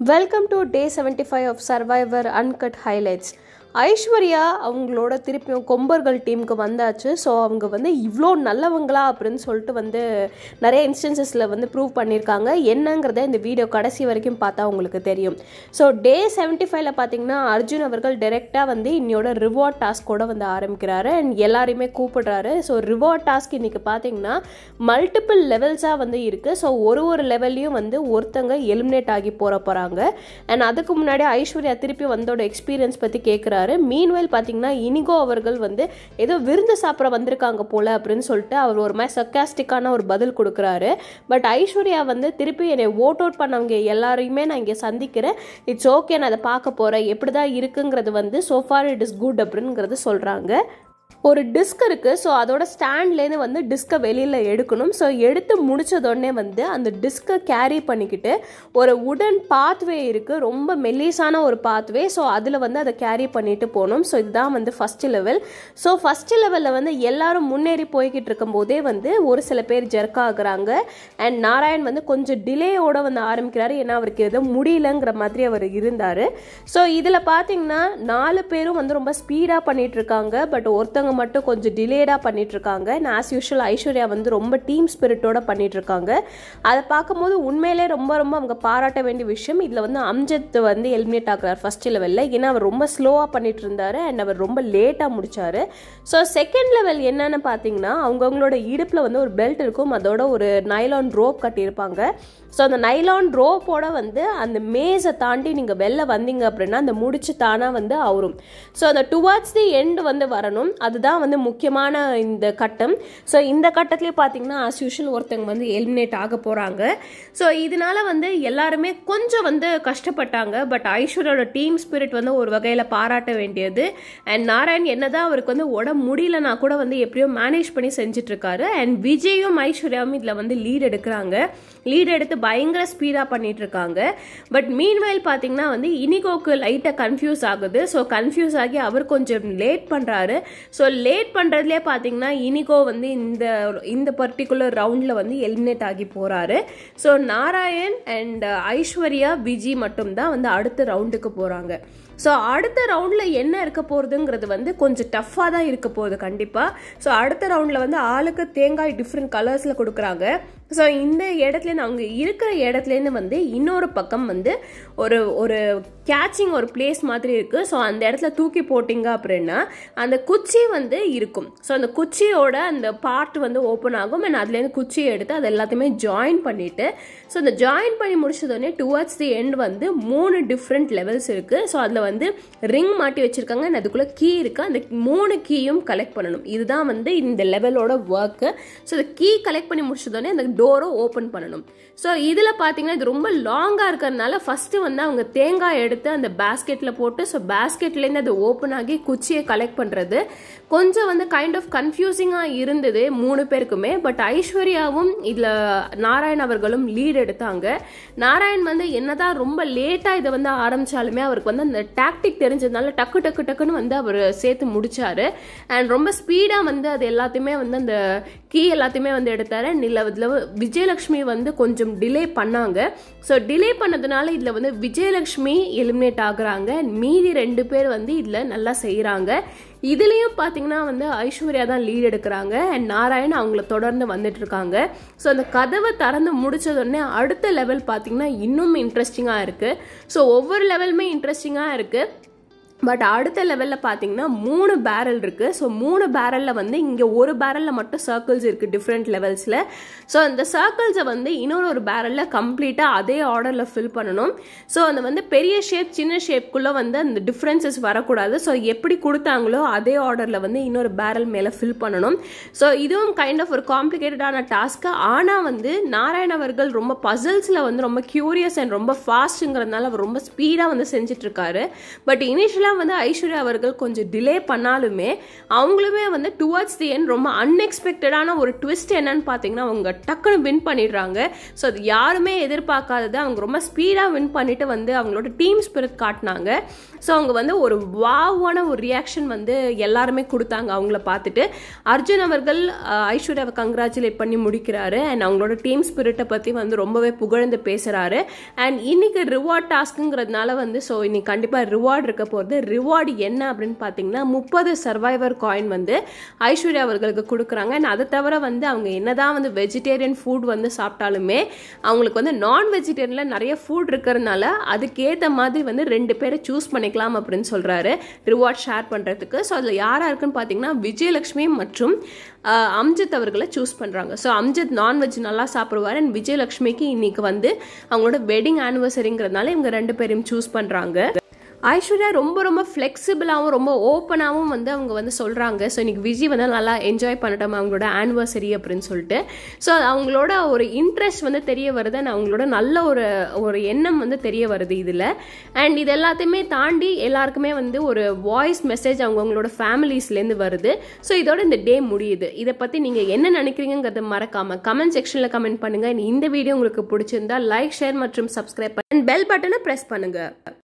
Welcome to day 75 of Survivor Uncut Highlights. Aishwarya அவங்களோட திருப்பியும் கொம்பர்கள் டீமுக்கு வந்தாச்சு ஸோ அவங்க வந்து இவ்வளோ நல்லவங்களா அப்படின்னு சொல்லிட்டு வந்து நிறைய இன்ஸ்டன்சஸில் வந்து ப்ரூவ் பண்ணியிருக்காங்க என்னங்கிறத இந்த வீடியோ கடைசி வரைக்கும் பார்த்தா உங்களுக்கு தெரியும் ஸோ டே செவன்ட்டி ஃபைவ்ல பார்த்தீங்கன்னா அர்ஜுன் அவர்கள் டைரெக்டாக வந்து இன்னையோட ரிவார்ட் டாஸ்கோடு வந்து ஆரம்பிக்கிறாரு அண்ட் எல்லாரையுமே கூப்பிடுறாரு ஸோ ரிவார்ட் டாஸ்க் இன்றைக்கி பார்த்தீங்கன்னா மல்டிபிள் லெவல்ஸாக வந்து இருக்குது ஸோ ஒரு ஒரு லெவல்லையும் வந்து ஒருத்தங்க எலிமினேட் ஆகி போகிற போகிறாங்க அண்ட் அதுக்கு முன்னாடி ஐஸ்வர்யா திருப்பி வந்தோட எக்ஸ்பீரியன்ஸ் பற்றி கேட்குறாரு சொல்லியிருக்காரு மீன்வெயில் பார்த்தீங்கன்னா இனிகோ அவர்கள் வந்து ஏதோ விருந்து சாப்பிட வந்திருக்காங்க போல் அப்படின்னு சொல்லிட்டு அவர் ஒரு மாதிரி சர்க்காஸ்டிக்கான ஒரு பதில் கொடுக்குறாரு பட் ஐஸ்வர்யா வந்து திருப்பி என்னை ஓட் அவுட் பண்ணவங்க எல்லாரையுமே நான் இங்கே சந்திக்கிறேன் இட்ஸ் ஓகே நான் அதை பார்க்க போகிறேன் எப்படி தான் இருக்குங்கிறது வந்து சோஃபார் இட் இஸ் குட் அப்படிங்கிறது சொல்கிறாங்க ஒரு டிஸ்க் இருக்குது ஸோ அதோட ஸ்டாண்ட்லேருந்து வந்து டிஸ்க்கை வெளியில் எடுக்கணும் ஸோ எடுத்து முடித்ததோடனே வந்து அந்த டிஸ்க்கை கேரி பண்ணிக்கிட்டு ஒரு உடன் பாத்வே இருக்குது ரொம்ப மெல்லிஸான ஒரு பாத்வே ஸோ அதில் வந்து அதை கேரி பண்ணிட்டு போகணும் ஸோ இதுதான் வந்து ஃபஸ்ட்டு லெவல் ஸோ ஃபஸ்ட்டு லெவலில் வந்து எல்லாரும் முன்னேறி போய்கிட்டு போதே வந்து ஒரு சில பேர் ஜெர்க் ஆகுறாங்க அண்ட் நாராயண் வந்து கொஞ்சம் டிலேயோட வந்து ஆரம்பிக்கிறாரு ஏன்னா அவருக்கு எதுவும் முடியலங்கிற மாதிரி அவர் இருந்தார் ஸோ இதில் பார்த்தீங்கன்னா நாலு பேரும் வந்து ரொம்ப ஸ்பீடாக பண்ணிகிட்ருக்காங்க பட் ஒருத்தவங்க மட்டும் கொஞ்சம் டிலேடாக பண்ணிகிட்ருக்காங்க நான் ஆஸ் யூஷுவல் ஐஸ்வர்யா வந்து ரொம்ப டீம் ஸ்பிரிட்டோட பண்ணிகிட்ருக்காங்க அதை பார்க்கும்போது உண்மையிலே ரொம்ப ரொம்ப அவங்க பாராட்ட வேண்டிய விஷயம் இதில் வந்து அம்ஜத் வந்து எலிமினேட் ஆகிறார் ஃபஸ்ட் லெவலில் ஏன்னா அவர் ரொம்ப ஸ்லோவாக பண்ணிட்டு இருந்தார் அண்ட் அவர் ரொம்ப லேட்டாக முடித்தார் ஸோ செகண்ட் லெவல் என்னன்னு பார்த்தீங்கன்னா அவங்கவுங்களோட இடுப்பில் வந்து ஒரு பெல்ட் இருக்கும் அதோட ஒரு நைலான் ரோப் கட்டியிருப்பாங்க ஸோ அந்த நைலான் ரோப்போட வந்து அந்த மேஸை தாண்டி நீங்கள் வெளில வந்தீங்க அப்படின்னா அந்த முடிச்சு தானாக வந்து அவரும் ஸோ அந்த டுவார்ட்ஸ் தி எண்டு வந்து வரணும் அது அதுதான் வந்து முக்கியமான இந்த கட்டம் ஸோ இந்த கட்டத்துலேயே பார்த்தீங்கன்னா அஸ் யூஷுவல் ஒருத்தங்க வந்து எலிமினேட் ஆக போகிறாங்க ஸோ இதனால வந்து எல்லாருமே கொஞ்சம் வந்து கஷ்டப்பட்டாங்க பட் ஐஸ்வர்யோட டீம் ஸ்பிரிட் வந்து ஒரு வகையில் பாராட்ட வேண்டியது அண்ட் நாராயண் என்னதான் அவருக்கு வந்து உடம்பு முடியலன்னா கூட வந்து எப்படியோ மேனேஜ் பண்ணி செஞ்சிட்ருக்காரு அண்ட் விஜயும் ஐஸ்வர்யாவும் இதில் வந்து லீட் எடுக்கிறாங்க லீட் எடுத்து பயங்கர ஸ்பீடாக பண்ணிட்டு இருக்காங்க பட் மீன்வைல் பார்த்தீங்கன்னா வந்து இனிகோக்கு லைட்டாக கன்ஃபியூஸ் ஆகுது ஸோ கன்ஃபியூஸ் ஆகி அவர் கொஞ்சம் லேட் பண்ணுறாரு ஸோ லேட் பண்ணுறதுலே பார்த்தீங்கன்னா இனிகோ வந்து இந்த இந்த பர்டிகுலர் ரவுண்டில் வந்து எலிமினேட் ஆகி போகிறாரு ஸோ நாராயண் அண்ட் ஐஸ்வர்யா விஜி மட்டும்தான் வந்து அடுத்த ரவுண்டுக்கு போகிறாங்க ஸோ அடுத்த ரவுண்டில் என்ன இருக்க போகிறதுங்கிறது வந்து கொஞ்சம் டஃப்பாக தான் இருக்க போகுது கண்டிப்பாக ஸோ அடுத்த ரவுண்டில் வந்து ஆளுக்கு தேங்காய் டிஃப்ரெண்ட் கலர்ஸில் கொடுக்குறாங்க ஸோ இந்த இடத்துலேருந்து அவங்க இருக்கிற இடத்துலேருந்து வந்து இன்னொரு பக்கம் வந்து ஒரு ஒரு கேச்சிங் ஒரு பிளேஸ் மாதிரி இருக்குது ஸோ அந்த இடத்துல தூக்கி போட்டிங்க அப்படின்னா அந்த குச்சி வந்து இருக்கும் ஸோ அந்த குச்சியோட அந்த பார்ட் வந்து ஓப்பன் ஆகும் அண்ட் அதுலேருந்து குச்சியை எடுத்து அது எல்லாத்தையுமே ஜாயின் பண்ணிவிட்டு ஸோ அந்த ஜாயின் பண்ணி முடிச்சதோடனே டுவர்ட்ஸ் தி எண்ட் வந்து மூணு டிஃப்ரெண்ட் லெவல்ஸ் இருக்குது ஸோ அதில் வந்து ரிங் மாட்டி வச்சுருக்காங்க அண்ட் அதுக்குள்ளே கீ இருக்குது அந்த மூணு கீயும் கலெக்ட் பண்ணணும் இதுதான் வந்து இந்த லெவலோட ஒர்க்கு ஸோ அந்த கீ கலெக்ட் பண்ணி முடிச்சதோடனே அந்த டோரும் ஓப்பன் பண்ணணும் ஸோ இதில் பார்த்தீங்கன்னா இது ரொம்ப லாங்காக இருக்கிறதுனால ஃபஸ்ட்டு வந்து அவங்க தேங்காய் எடுத்து அந்த பேஸ்கெட்டில் போட்டு ஸோ பேஸ்கெட்லேருந்து அது ஓப்பன் ஆகி குச்சியை கலெக்ட் பண்ணுறது கொஞ்சம் வந்து கைண்ட் ஆஃப் கன்ஃபியூசிங்காக இருந்தது மூணு பேருக்குமே பட் ஐஸ்வர்யாவும் இதில் நாராயண் அவர்களும் லீட் எடுத்தாங்க நாராயண் வந்து என்னதான் ரொம்ப லேட்டாக இதை வந்து ஆரம்பித்தாலுமே அவருக்கு வந்து அந்த டாக்டிக் தெரிஞ்சதுனால டக்கு டக்கு டக்குன்னு வந்து அவர் சேர்த்து முடித்தார் அண்ட் ரொம்ப ஸ்பீடாக வந்து அது எல்லாத்தையுமே வந்து அந்த கீ எல்லாத்தையுமே வந்து எடுத்தார் இதில் விஜயலக்ஷ்மி வந்து கொஞ்சம் டிலே பண்ணாங்க ஸோ டிலே பண்ணதுனால இதில் வந்து விஜயலக்ஷ்மி எலிமினேட் ஆகுறாங்க மீதி ரெண்டு பேர் வந்து இதில் நல்லா செய்கிறாங்க இதுலேயும் பார்த்தீங்கன்னா வந்து ஐஸ்வர்யா தான் லீட் எடுக்கிறாங்க அண்ட் நாராயண் அவங்கள தொடர்ந்து வந்துட்டு இருக்காங்க ஸோ அந்த கதவை திறந்து முடிச்சதுடனே அடுத்த லெவல் பார்த்தீங்கன்னா இன்னும் இன்ட்ரெஸ்டிங்காக இருக்குது ஸோ ஒவ்வொரு லெவலுமே இன்ட்ரெஸ்டிங்காக இருக்குது பட் அடுத்த லெவலில் பார்த்தீங்கன்னா மூணு பேரல் இருக்குது ஸோ மூணு பேரலில் வந்து இங்கே ஒரு பேரலில் மட்டும் சர்க்கிள்ஸ் இருக்குது டிஃப்ரெண்ட் லெவல்ஸில் ஸோ அந்த சர்க்கிள்ஸை வந்து இன்னொரு ஒரு பேரலில் கம்ப்ளீட்டாக அதே ஆர்டரில் ஃபில் பண்ணணும் ஸோ அந்த வந்து பெரிய ஷேப் சின்ன ஷேப்குள்ளே வந்து அந்த டிஃப்ரென்சஸ் வரக்கூடாது ஸோ எப்படி கொடுத்தாங்களோ அதே ஆர்டரில் வந்து இன்னொரு பேரல் மேலே ஃபில் பண்ணணும் ஸோ இதுவும் கைண்ட் ஆஃப் ஒரு காம்ப்ளிகேட்டடான டாஸ்க்கு ஆனால் வந்து நாராயண் அவர்கள் ரொம்ப பசில்ஸில் வந்து ரொம்ப க்யூரியஸ் அண்ட் ரொம்ப ஃபாஸ்ட்டுங்கிறதுனால அவர் ரொம்ப ஸ்பீடாக வந்து செஞ்சிட்ருக்காரு பட் இனிஷியல் இதெல்லாம் வந்து ஐஸ்வர்யா அவர்கள் கொஞ்சம் டிலே பண்ணாலுமே அவங்களுமே வந்து டுவர்ட்ஸ் தி என் ரொம்ப அன்எக்ஸ்பெக்டடான ஒரு ட்விஸ்ட் என்னன்னு பார்த்தீங்கன்னா அவங்க டக்குன்னு வின் பண்ணிடுறாங்க ஸோ அது யாருமே எதிர்பார்க்காதது அவங்க ரொம்ப ஸ்பீடாக வின் பண்ணிட்டு வந்து அவங்களோட டீம் ஸ்பிரிட் காட்டினாங்க ஸோ அவங்க வந்து ஒரு வாவான ஒரு ரியாக்ஷன் வந்து எல்லாருமே கொடுத்தாங்க அவங்கள பார்த்துட்டு அர்ஜுன் அவர்கள் ஐஸ்வர்யாவை கங்க்ராச்சுலேட் பண்ணி முடிக்கிறாரு அண்ட் அவங்களோட டீம் ஸ்பிரிட்டை பற்றி வந்து ரொம்பவே புகழ்ந்து பேசுகிறாரு அண்ட் இன்னைக்கு ரிவார்ட் டாஸ்க்குங்கிறதுனால வந்து ஸோ இன்னைக்கு கண்டிப்பாக ரிவார்ட் இருக்க போகிறது வந்து ரிவார்டு என்ன அப்படின்னு பார்த்தீங்கன்னா முப்பது சர்வைவர் காயின் வந்து ஐஸ்வர்யா அவர்களுக்கு கொடுக்குறாங்க அண்ட் அதை தவிர வந்து அவங்க என்னதான் வந்து வெஜிடேரியன் ஃபுட் வந்து சாப்பிட்டாலுமே அவங்களுக்கு வந்து நான் வெஜிடேரியனில் நிறைய ஃபுட் இருக்கிறதுனால அதுக்கேற்ற மாதிரி வந்து ரெண்டு பேரை சூஸ் பண்ணிக்கலாம் அப்படின்னு சொல்கிறாரு ரிவார்ட் ஷேர் பண்ணுறதுக்கு ஸோ அதில் யாராக இருக்குன்னு பார்த்தீங்கன்னா விஜயலட்சுமி மற்றும் அம்ஜித் அவர்களை சூஸ் பண்ணுறாங்க ஸோ அம்ஜித் நான்வெஜ் நல்லா சாப்பிடுவார் அண்ட் விஜயலட்சுமிக்கு இன்னைக்கு வந்து அவங்களோட வெட்டிங் ஆனிவர்சரிங்கிறதுனால இவங்க ரெண்டு பேரையும் சூஸ் பண்ணுறாங்க ஐஸ்வர்யா ரொம்ப ரொம்ப ஃப்ளெக்சிபிளாகவும் ரொம்ப ஓப்பனாகவும் வந்து அவங்க வந்து சொல்கிறாங்க ஸோ இன்றைக்கி விஜய் வந்து நல்லா என்ஜாய் பண்ணட்டும் அவங்களோட ஆனிவர்சரி அப்படின்னு சொல்லிட்டு ஸோ அவங்களோட ஒரு இன்ட்ரெஸ்ட் வந்து தெரிய வருது அண்ட் அவங்களோட நல்ல ஒரு ஒரு எண்ணம் வந்து தெரிய வருது இதில் அண்ட் இது எல்லாத்தையுமே தாண்டி எல்லாருக்குமே வந்து ஒரு வாய்ஸ் மெசேஜ் அவங்கவுங்களோட ஃபேமிலிஸ்லேருந்து வருது ஸோ இதோட இந்த டே முடியுது இதை பற்றி நீங்கள் என்ன நினைக்கிறீங்கிறத மறக்காமல் கமெண்ட் செக்ஷனில் கமெண்ட் பண்ணுங்கள் இந்த வீடியோ உங்களுக்கு பிடிச்சிருந்தா லைக் ஷேர் மற்றும் சப்ஸ்கிரைப் அண்ட் பெல் பட்டனை ப்ரெஸ் பண்ணுங்கள்